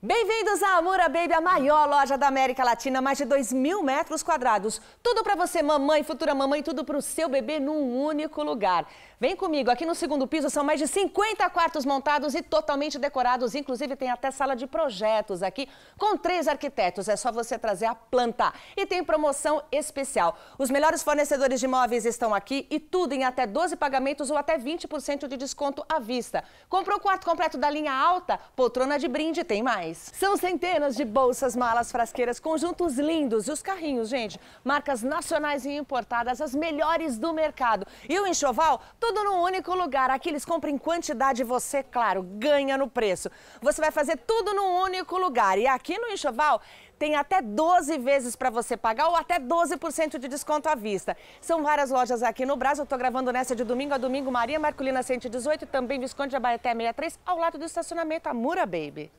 Bem-vindos à Amura Baby, a maior loja da América Latina, mais de 2 mil metros quadrados. Tudo para você, mamãe, futura mamãe, tudo para o seu bebê num único lugar. Vem comigo, aqui no segundo piso são mais de 50 quartos montados e totalmente decorados, inclusive tem até sala de projetos aqui com três arquitetos. É só você trazer a planta. E tem promoção especial. Os melhores fornecedores de imóveis estão aqui e tudo em até 12 pagamentos ou até 20% de desconto à vista. Comprou o quarto completo da linha alta, poltrona de brinde, tem mais mais. São centenas de bolsas, malas, frasqueiras, conjuntos lindos e os carrinhos, gente. Marcas nacionais e importadas, as melhores do mercado. E o enxoval, tudo num único lugar. Aqui eles compram em quantidade e você, claro, ganha no preço. Você vai fazer tudo num único lugar. E aqui no enxoval tem até 12 vezes para você pagar ou até 12% de desconto à vista. São várias lojas aqui no Brasil. Eu estou gravando nessa de domingo a domingo, Maria Marculina 118 e também Visconde Abaeté 63, ao lado do estacionamento Amura Baby.